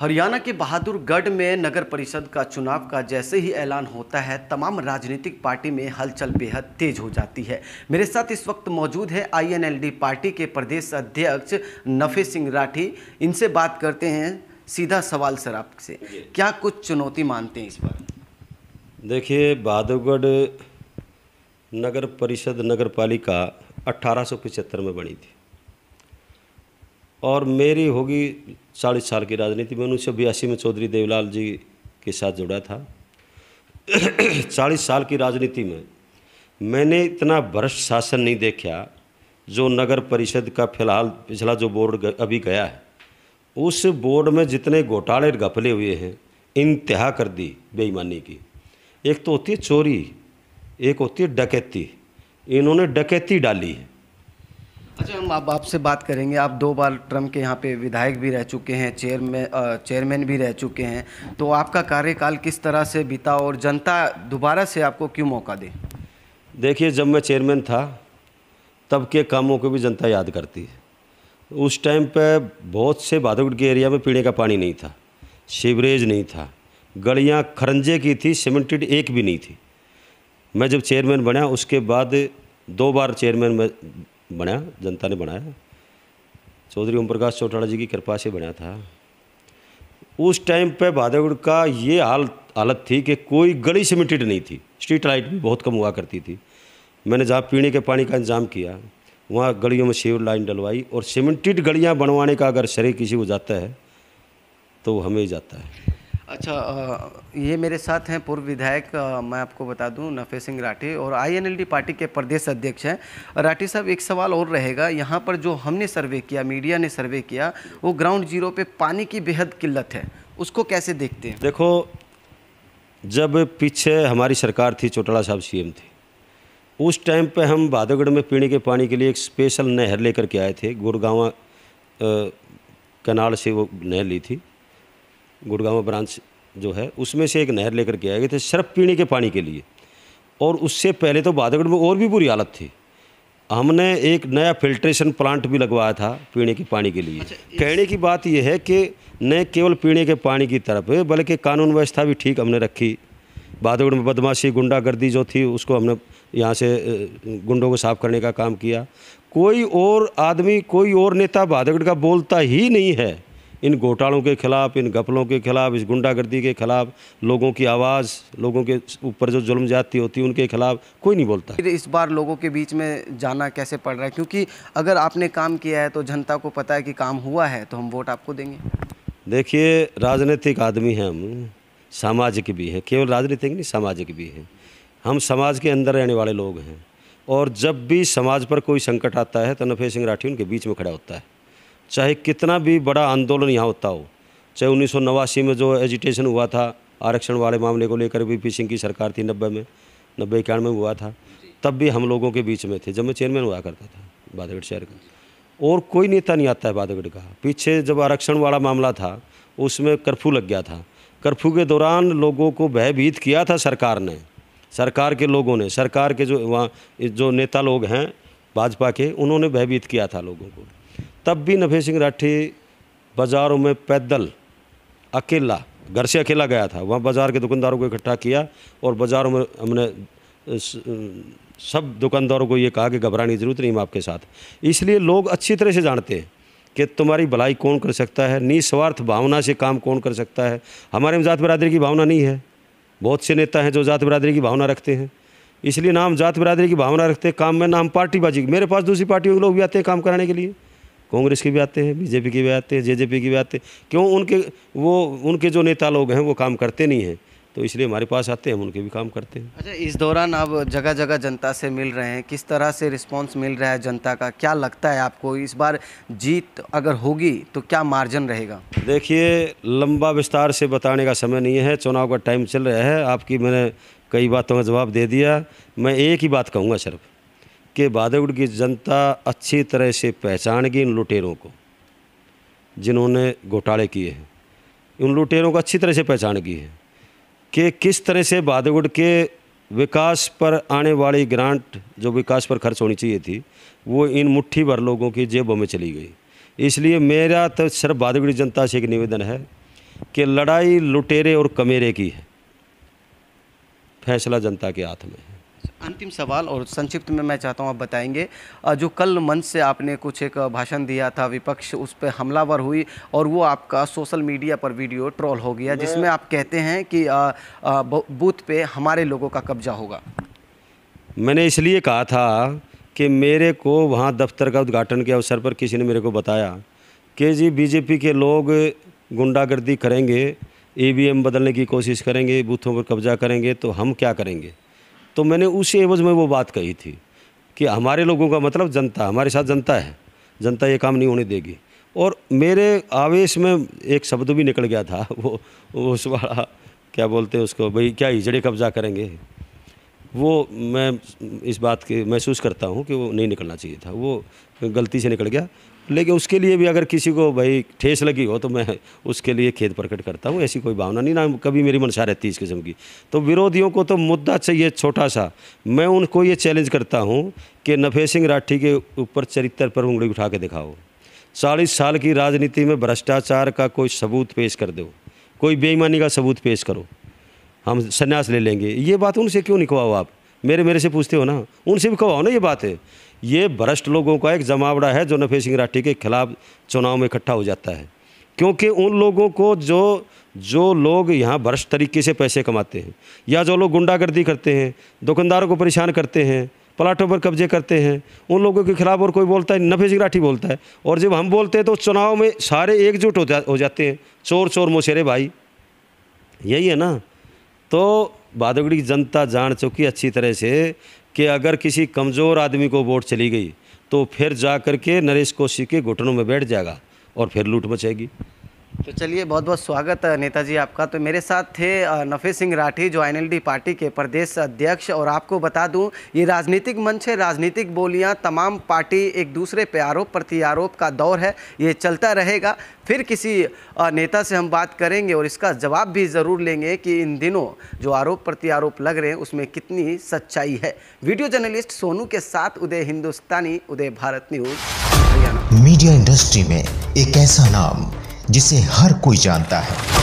हरियाणा के बहादुरगढ़ में नगर परिषद का चुनाव का जैसे ही ऐलान होता है तमाम राजनीतिक पार्टी में हलचल बेहद तेज हो जाती है मेरे साथ इस वक्त मौजूद है आईएनएलडी पार्टी के प्रदेश अध्यक्ष नफे सिंह राठी इनसे बात करते हैं सीधा सवाल सर आपसे क्या कुछ चुनौती मानते हैं इस बार देखिए बहादुरगढ़ नगर परिषद नगर पालिका में बनी थी और मेरी होगी चालीस साल की राजनीति में उन्नीस सौ बयासी में चौधरी देवीलाल जी के साथ जुड़ा था चालीस साल की राजनीति में मैंने इतना भ्रष्ट शासन नहीं देखा जो नगर परिषद का फिलहाल पिछला जो बोर्ड अभी गया है उस बोर्ड में जितने घोटाले घपले हुए हैं इंतहा कर दी बेईमानी की एक तो होती है चोरी एक होती है डकैती इन्होंने डकैती डाली है अच्छा हम आप आपसे बात करेंगे आप दो बार ट्रम्प के यहाँ पे विधायक भी रह चुके हैं चेयरमैन चेयरमैन भी रह चुके हैं तो आपका कार्यकाल किस तरह से बीता और जनता दोबारा से आपको क्यों मौका दे देखिए जब मैं चेयरमैन था तब के कामों को भी जनता याद करती है उस टाइम पे बहुत से भादुगढ़ के एरिया में पीने का पानी नहीं था सीवरेज नहीं था गलियाँ खरंजे की थी सीमेंटेड एक भी नहीं थी मैं जब चेयरमैन बना उसके बाद दो बार चेयरमैन में बनाया जनता ने बनाया चौधरी ओम प्रकाश चौटाला जी की कृपा से बनाया था उस टाइम पे भादेगुड़ का ये हाल हालत थी कि कोई गली सीमेंटेड नहीं थी स्ट्रीट लाइट भी बहुत कम हुआ करती थी मैंने जहाँ पीने के पानी का इंतजाम किया वहाँ गलियों में सेवर लाइन डलवाई और सीमेंटेड गलियाँ बनवाने का अगर शरीर किसी को जाता है तो हमें ही जाता है अच्छा ये मेरे साथ हैं पूर्व विधायक मैं आपको बता दूं नफे सिंह राठी और आईएनएलडी पार्टी के प्रदेश अध्यक्ष हैं राठी साहब एक सवाल और रहेगा यहाँ पर जो हमने सर्वे किया मीडिया ने सर्वे किया वो ग्राउंड जीरो पे पानी की बेहद किल्लत है उसको कैसे देखते हैं देखो जब पीछे हमारी सरकार थी चौटाला साहब सी थे उस टाइम पर हम भादोगढ़ में पीने के पानी के लिए एक स्पेशल नहर लेकर के आए थे गुड़गावा कनाल से वो नहर ली थी गुड़गांव ब्रांच जो है उसमें से एक नहर लेकर के आए गए थे सिर्फ पीने के पानी के लिए और उससे पहले तो बाधागढ़ में और भी बुरी हालत थी हमने एक नया फिल्ट्रेशन प्लांट भी लगवाया था पीने के पानी के लिए अच्छा, कहने की बात यह है कि न केवल पीने के पानी की तरफ बल्कि कानून व्यवस्था भी ठीक हमने रखी बाधागढ़ में बदमाशी गुंडागर्दी जो थी उसको हमने यहाँ से गुंडों को साफ करने का काम किया कोई और आदमी कोई और नेता बाधागढ़ का बोलता ही नहीं है इन घोटालों के खिलाफ इन घपलों के खिलाफ इस गुंडागर्दी के खिलाफ लोगों की आवाज़ लोगों के ऊपर जो जुल्म जाती होती है उनके खिलाफ कोई नहीं बोलता इस बार लोगों के बीच में जाना कैसे पड़ रहा है क्योंकि अगर आपने काम किया है तो जनता को पता है कि काम हुआ है तो हम वोट आपको देंगे देखिए राजनीतिक आदमी हैं हम सामाजिक भी हैं केवल राजनीतिक नहीं सामाजिक भी हैं हम समाज के अंदर रहने वाले लोग हैं और जब भी समाज पर कोई संकट आता है तो नफे सिंह राठी उनके बीच में खड़ा होता है चाहे कितना भी बड़ा आंदोलन यहाँ होता हो चाहे उन्नीस में जो एजिटेशन हुआ था आरक्षण वाले मामले को लेकर वी पी सिंह की सरकार थी नब्बे में नब्बे इक्यानवे में हुआ था तब भी हम लोगों के बीच में थे जब मैं चेयरमैन हुआ करता था बाधागढ़ शहर का और कोई नेता नहीं आता है बाधागढ़ का पीछे जब आरक्षण वाला मामला था उसमें कर्फ्यू लग गया था कर्फ्यू के दौरान लोगों को भयभीत किया था सरकार ने सरकार के लोगों ने सरकार के जो वहाँ जो नेता लोग हैं भाजपा के उन्होंने भयभीत किया था लोगों को तब भी नभे सिंह राठी बाज़ारों में पैदल अकेला घर से अकेला गया था वहाँ बाज़ार के दुकानदारों को इकट्ठा किया और बाज़ारों में हमने सब दुकानदारों को ये कहा कि घबराने की ज़रूरत नहीं हम आपके साथ इसलिए लोग अच्छी तरह से जानते हैं कि तुम्हारी भलाई कौन कर सकता है निस्वार्थ भावना से काम कौन कर सकता है हमारे में जात बरादरी की भावना नहीं है बहुत से नेता हैं जो जात बरादरी की भावना रखते हैं इसलिए नाम जात बरादरी की भावना रखते हैं काम में नाम पार्टीबाजी मेरे पास दूसरी पार्टियों के लोग भी आते हैं काम कराने के लिए कांग्रेस के भी आते हैं बीजेपी के भी आते हैं जेजेपी के भी आते हैं क्यों उनके वो उनके जो नेता लोग हैं वो काम करते नहीं हैं तो इसलिए हमारे पास आते हैं हम उनके भी काम करते हैं अच्छा इस दौरान आप जगह जगह जनता से मिल रहे हैं किस तरह से रिस्पांस मिल रहा है जनता का क्या लगता है आपको इस बार जीत अगर होगी तो क्या मार्जिन रहेगा देखिए लंबा विस्तार से बताने का समय नहीं है चुनाव का टाइम चल रहा है आपकी मैंने कई बातों का जवाब दे दिया मैं एक ही बात कहूँगा सिर्फ कि बादरगुड़ की जनता अच्छी तरह से पहचानगी इन लुटेरों को जिन्होंने घोटाले किए हैं उन लुटेरों को अच्छी तरह से पहचानगी है कि किस तरह से बादरगुड़ के विकास पर आने वाली ग्रांट जो विकास पर खर्च होनी चाहिए थी वो इन मुट्ठी भर लोगों की जेबों में चली गई इसलिए मेरा तो सिर्फ बादगुड़ी जनता से एक निवेदन है कि लड़ाई लुटेरे और कमेरे की है फैसला जनता के हाथ में है अंतिम सवाल और संक्षिप्त में मैं चाहता हूँ आप बताएंगे जो कल मंच से आपने कुछ एक भाषण दिया था विपक्ष उस पर हमलावर हुई और वो आपका सोशल मीडिया पर वीडियो ट्रोल हो गया जिसमें आप कहते हैं कि बूथ पे हमारे लोगों का कब्जा होगा मैंने इसलिए कहा था कि मेरे को वहाँ दफ्तर का उद्घाटन के अवसर पर किसी ने मेरे को बताया कि जी बीजेपी के लोग गुंडागर्दी करेंगे ई बदलने की कोशिश करेंगे बूथों पर कब्जा करेंगे तो हम क्या करेंगे तो मैंने उसी एवज में वो बात कही थी कि हमारे लोगों का मतलब जनता हमारे साथ जनता है जनता ये काम नहीं होने देगी और मेरे आवेश में एक शब्द भी निकल गया था वो, उस वाला क्या बोलते हैं उसको भाई क्या हिजड़े कब्जा करेंगे वो मैं इस बात के महसूस करता हूँ कि वो नहीं निकलना चाहिए था वो गलती से निकल गया लेकिन उसके लिए भी अगर किसी को भाई ठेस लगी हो तो मैं उसके लिए खेद प्रकट करता हूँ ऐसी कोई भावना नहीं ना कभी मेरी मंशा रहती इस किस्म की तो विरोधियों को तो मुद्दा चाहिए छोटा सा मैं उनको ये चैलेंज करता हूँ कि नफे सिंह राठी के ऊपर चरित्र पर उंगली उठा के दिखाओ चालीस साल की राजनीति में भ्रष्टाचार का कोई सबूत पेश कर दो कोई बेईमानी का सबूत पेश करो हम संन्यास ले लेंगे ये बात उनसे क्यों नहीं आप मेरे मेरे से पूछते हो ना उनसे भी कहो ना ये बात है ये भ्रष्ट लोगों का एक जमावड़ा है जो नफे सिंह राठी के खिलाफ चुनाव में इकट्ठा हो जाता है क्योंकि उन लोगों को जो जो लोग यहाँ भ्रष्ट तरीके से पैसे कमाते हैं या जो लोग गुंडागर्दी करते हैं दुकानदारों को परेशान करते हैं प्लाटों पर कब्जे करते हैं उन लोगों के खिलाफ और कोई बोलता है नफे सिंह राठी बोलता है और जब हम बोलते हैं तो चुनाव में सारे एकजुट हो जा हो जाते हैं चोर चोर मोशेरे भाई यही है ना तो भादोगढ़ी की जनता जान चुकी अच्छी तरह से कि अगर किसी कमज़ोर आदमी को वोट चली गई तो फिर जा कर के नरेश कोशी के घुटनों में बैठ जाएगा और फिर लूट मचेगी तो चलिए बहुत बहुत स्वागत नेताजी आपका तो मेरे साथ थे नफे सिंह राठी जो एनएलडी पार्टी के प्रदेश अध्यक्ष और आपको बता दूं ये राजनीतिक मंच है राजनीतिक बोलियां तमाम पार्टी एक दूसरे पे आरोप प्रत्यारोप का दौर है ये चलता रहेगा फिर किसी नेता से हम बात करेंगे और इसका जवाब भी ज़रूर लेंगे कि इन दिनों जो आरोप प्रत्यारोप लग रहे हैं उसमें कितनी सच्चाई है वीडियो जर्नलिस्ट सोनू के साथ Uday Hindustani Uday Bharat news Haryana media industry में एक ऐसा नाम जिसे हर कोई जानता है